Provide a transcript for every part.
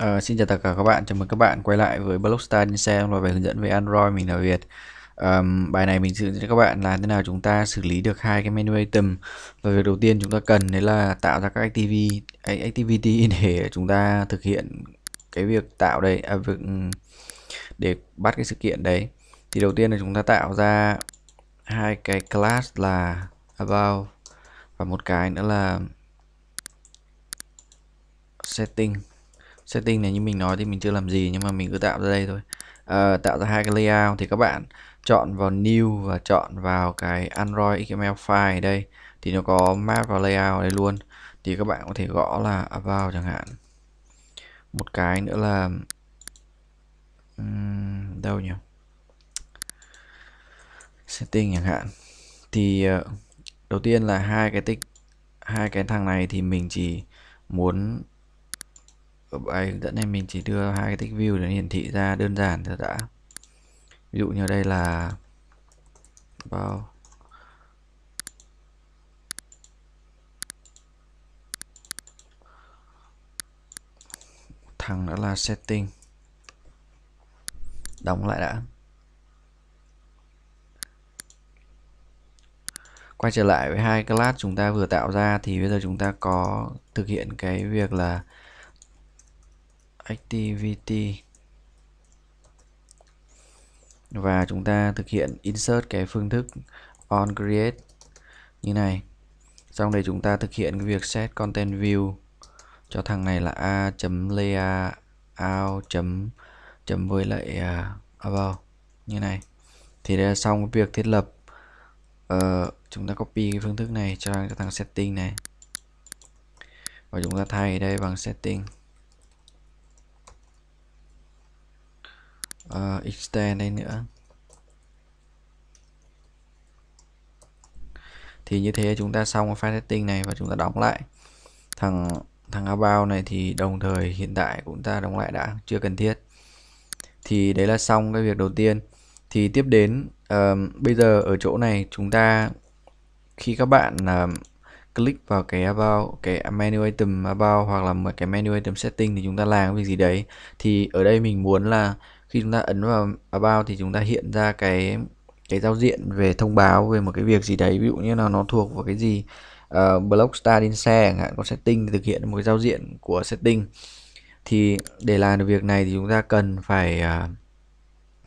Uh, xin chào tất cả các bạn, chào mừng các bạn quay lại với Blogstar trên xe và bài hướng dẫn về Android mình là Việt. Um, bài này mình hướng dẫn cho các bạn là thế nào chúng ta xử lý được hai cái menu item. Và việc đầu tiên chúng ta cần đấy là tạo ra các activity, activity để chúng ta thực hiện cái việc tạo đây, à, việc ừ, để bắt cái sự kiện đấy. Thì đầu tiên là chúng ta tạo ra hai cái class là about và một cái nữa là setting setting này như mình nói thì mình chưa làm gì nhưng mà mình cứ tạo ra đây thôi à, tạo ra hai cái layout thì các bạn chọn vào new và chọn vào cái android xml file đây thì nó có map và layout đây luôn thì các bạn có thể gõ là vào chẳng hạn một cái nữa là um, đâu nhỉ setting chẳng hạn thì uh, đầu tiên là hai cái tích hai cái thằng này thì mình chỉ muốn bài hướng dẫn này mình chỉ đưa hai cái tích view để hiển thị ra đơn giản thôi đã ví dụ như đây là bao thằng đó là setting đóng lại đã quay trở lại với hai class chúng ta vừa tạo ra thì bây giờ chúng ta có thực hiện cái việc là activity và chúng ta thực hiện insert cái phương thức on create như này trong đây chúng ta thực hiện cái việc set content view cho thằng này là a chấm layout chấm chấm với lại à, vào như này thì đây là xong cái việc thiết lập uh, chúng ta copy cái phương thức này cho thằng setting này và chúng ta thay đây bằng setting uh, ờ, extend đây nữa thì như thế chúng ta xong cái file setting này và chúng ta đóng lại thằng thằng about này thì đồng thời hiện tại cũng ta đóng lại đã chưa cần thiết thì đấy là xong cái việc đầu tiên thì tiếp đến uh, bây giờ ở chỗ này chúng ta khi các bạn uh, click vào cái about cái menu item about hoặc là một cái menu item setting thì chúng ta làm cái việc gì đấy thì ở đây mình muốn là khi chúng ta ấn vào about thì chúng ta hiện ra cái cái giao diện về thông báo về một cái việc gì đấy ví dụ như là nó thuộc vào cái gì uh, ờ, blog start share chẳng hạn có setting thực hiện một cái giao diện của setting thì để làm được việc này thì chúng ta cần phải uh,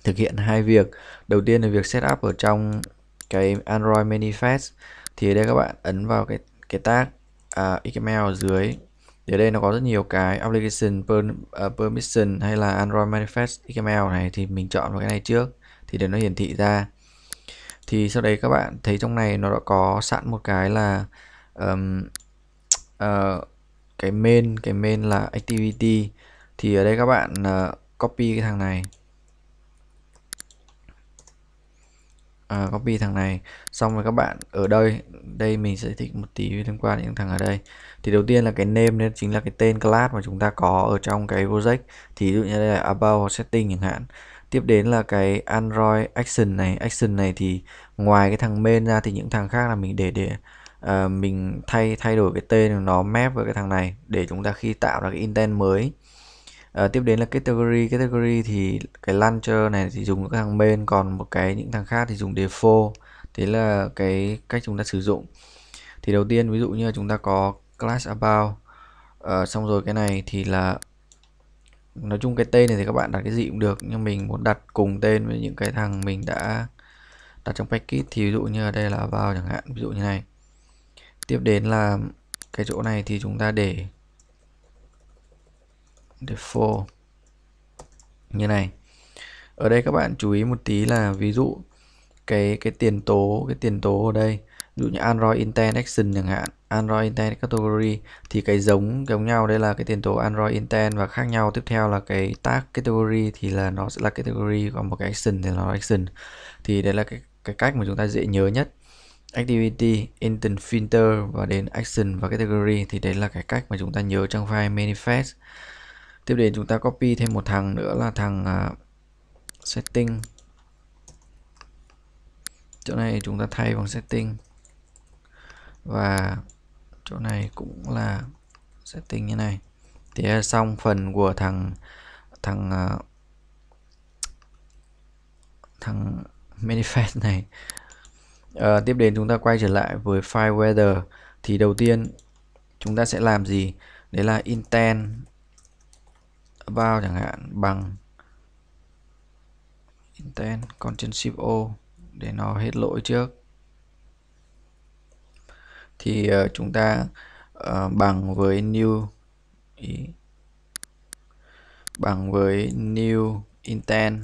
thực hiện hai việc đầu tiên là việc setup ở trong cái Android manifest thì ở đây các bạn ấn vào cái cái tag uh, à, XML ở dưới thì ở đây nó có rất nhiều cái application per, uh, permission hay là Android manifest XML này thì mình chọn vào cái này trước thì để nó hiển thị ra thì sau đấy các bạn thấy trong này nó đã có sẵn một cái là um, uh, cái main cái main là activity thì ở đây các bạn uh, copy cái thằng này à, copy thằng này xong rồi các bạn ở đây đây mình sẽ thích một tí liên quan những thằng ở đây thì đầu tiên là cái name nên chính là cái tên class mà chúng ta có ở trong cái project thì ví dụ như đây là about setting chẳng hạn tiếp đến là cái android action này action này thì ngoài cái thằng main ra thì những thằng khác là mình để để uh, mình thay thay đổi cái tên nó map với cái thằng này để chúng ta khi tạo ra cái intent mới à, tiếp đến là category category thì cái launcher này thì dùng các thằng main còn một cái những thằng khác thì dùng default thế là cái cách chúng ta sử dụng thì đầu tiên ví dụ như chúng ta có class about à, xong rồi cái này thì là nói chung cái tên này thì các bạn đặt cái gì cũng được nhưng mình muốn đặt cùng tên với những cái thằng mình đã đặt trong package thì ví dụ như đây là about chẳng hạn ví dụ như này tiếp đến là cái chỗ này thì chúng ta để default như này ở đây các bạn chú ý một tí là ví dụ cái cái tiền tố cái tiền tố ở đây ví dụ như Android Intent Action chẳng hạn Android Intent Category thì cái giống giống nhau đây là cái tiền tố Android Intent và khác nhau tiếp theo là cái tag Category thì là nó sẽ là Category còn một cái Action thì nó Action thì đấy là cái, cái cách mà chúng ta dễ nhớ nhất Activity, Intent Filter và đến Action và Category thì đấy là cái cách mà chúng ta nhớ trong file Manifest tiếp đến chúng ta copy thêm một thằng nữa là thằng uh, setting chỗ này chúng ta thay bằng setting và chỗ này cũng là setting như này thì xong phần của thằng thằng uh, thằng manifest này à, tiếp đến chúng ta quay trở lại với file weather thì đầu tiên chúng ta sẽ làm gì đấy là intent bao chẳng hạn bằng intent con trên ship o để nó hết lỗi trước thì uh, chúng ta uh, bằng với new ý, bằng với new intent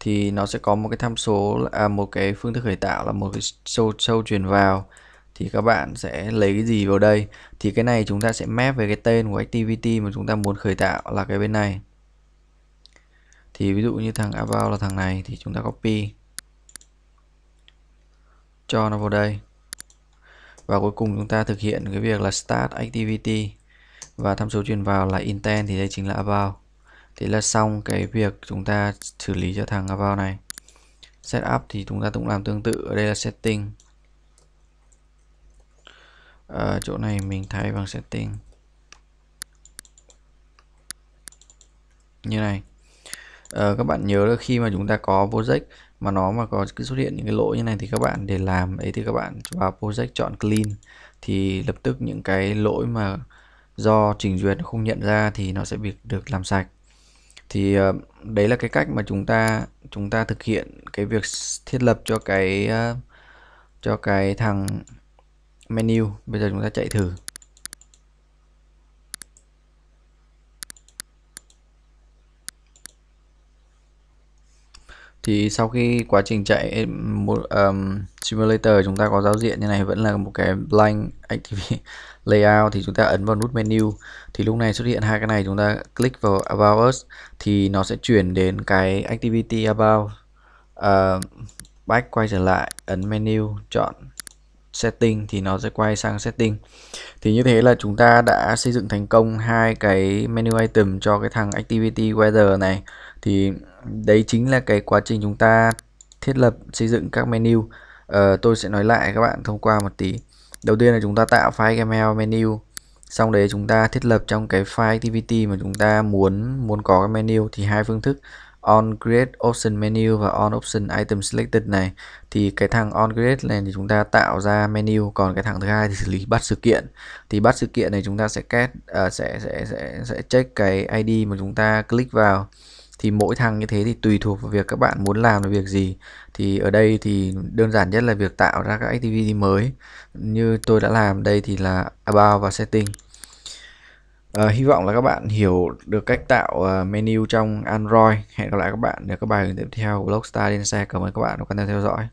thì nó sẽ có một cái tham số à, một cái phương thức khởi tạo là một cái sâu sâu truyền vào thì các bạn sẽ lấy cái gì vào đây thì cái này chúng ta sẽ map về cái tên của activity mà chúng ta muốn khởi tạo là cái bên này thì ví dụ như thằng about là thằng này thì chúng ta copy cho nó vào đây và cuối cùng chúng ta thực hiện cái việc là start activity và tham số truyền vào là intent thì đây chính là about thì là xong cái việc chúng ta xử lý cho thằng about này setup thì chúng ta cũng làm tương tự ở đây là setting à, chỗ này mình thay bằng setting như này à, các bạn nhớ là khi mà chúng ta có project mà nó mà có cứ xuất hiện những cái lỗi như này thì các bạn để làm ấy thì các bạn vào project chọn clean thì lập tức những cái lỗi mà do trình duyệt không nhận ra thì nó sẽ bị được làm sạch thì uh, đấy là cái cách mà chúng ta chúng ta thực hiện cái việc thiết lập cho cái uh, cho cái thằng menu bây giờ chúng ta chạy thử thì sau khi quá trình chạy một um, simulator chúng ta có giao diện như này vẫn là một cái blank activity layout thì chúng ta ấn vào nút menu thì lúc này xuất hiện hai cái này chúng ta click vào about us thì nó sẽ chuyển đến cái activity about uh, back quay trở lại ấn menu chọn setting thì nó sẽ quay sang setting thì như thế là chúng ta đã xây dựng thành công hai cái menu item cho cái thằng activity weather này thì đấy chính là cái quá trình chúng ta thiết lập xây dựng các menu ờ, tôi sẽ nói lại các bạn thông qua một tí đầu tiên là chúng ta tạo file camel menu xong đấy chúng ta thiết lập trong cái file activity mà chúng ta muốn muốn có cái menu thì hai phương thức on create option menu và on option item selected này thì cái thằng on create này thì chúng ta tạo ra menu còn cái thằng thứ hai thì xử lý bắt sự kiện thì bắt sự kiện này chúng ta sẽ kết uh, à, sẽ, sẽ sẽ sẽ check cái id mà chúng ta click vào thì mỗi thằng như thế thì tùy thuộc vào việc các bạn muốn làm là việc gì thì ở đây thì đơn giản nhất là việc tạo ra các activity mới như tôi đã làm đây thì là about và setting Uh, hy vọng là các bạn hiểu được cách tạo uh, menu trong Android. Hẹn gặp lại các bạn ở các bài tiếp theo Blogstar Đen Xe. Cảm ơn các bạn đã quan tâm theo dõi.